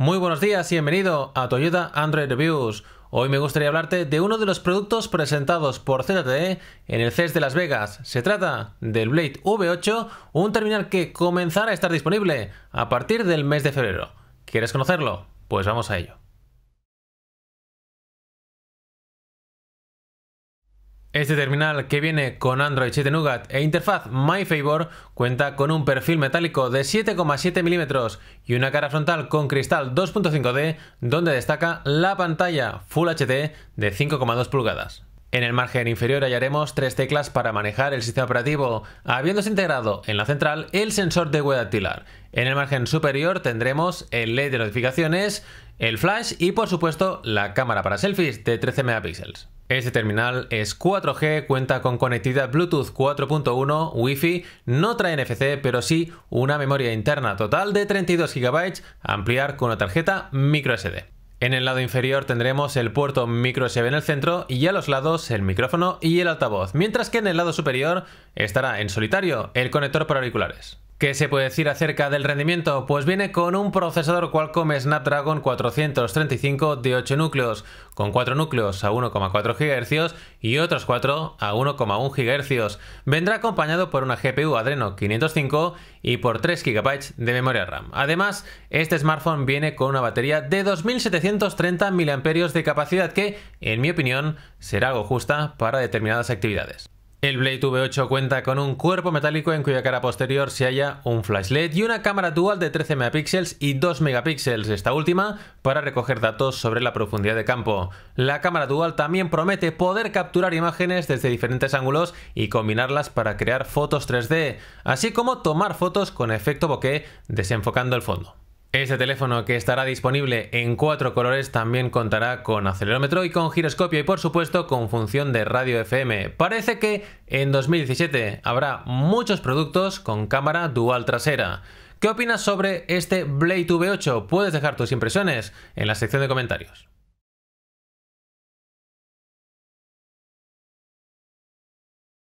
Muy buenos días y bienvenido a Toyota Android Reviews. Hoy me gustaría hablarte de uno de los productos presentados por ZTE en el CES de Las Vegas. Se trata del Blade V8, un terminal que comenzará a estar disponible a partir del mes de febrero. ¿Quieres conocerlo? Pues vamos a ello. Este terminal que viene con Android 7 Nougat e interfaz favor cuenta con un perfil metálico de 7,7 milímetros y una cara frontal con cristal 2.5D donde destaca la pantalla Full HD de 5,2 pulgadas. En el margen inferior hallaremos tres teclas para manejar el sistema operativo, habiéndose integrado en la central el sensor de huella dactilar. En el margen superior tendremos el LED de notificaciones, el flash y por supuesto la cámara para selfies de 13 megapíxeles. Este terminal es 4G, cuenta con conectividad Bluetooth 4.1, Wi-Fi, no trae NFC, pero sí una memoria interna total de 32 GB, a ampliar con una tarjeta microSD. En el lado inferior tendremos el puerto microSD en el centro y a los lados el micrófono y el altavoz, mientras que en el lado superior estará en solitario el conector para auriculares. ¿Qué se puede decir acerca del rendimiento? Pues viene con un procesador Qualcomm Snapdragon 435 de 8 núcleos, con 4 núcleos a 1,4 GHz y otros 4 a 1,1 GHz. Vendrá acompañado por una GPU Adreno 505 y por 3 GB de memoria RAM. Además, este smartphone viene con una batería de 2730 mAh de capacidad que, en mi opinión, será algo justa para determinadas actividades. El Blade V8 cuenta con un cuerpo metálico en cuya cara posterior se halla un flash LED y una cámara dual de 13 megapíxeles y 2 megapíxeles, esta última para recoger datos sobre la profundidad de campo. La cámara dual también promete poder capturar imágenes desde diferentes ángulos y combinarlas para crear fotos 3D, así como tomar fotos con efecto bokeh desenfocando el fondo. Este teléfono que estará disponible en cuatro colores también contará con acelerómetro y con giroscopio y por supuesto con función de radio FM. Parece que en 2017 habrá muchos productos con cámara dual trasera. ¿Qué opinas sobre este Blade V8? Puedes dejar tus impresiones en la sección de comentarios.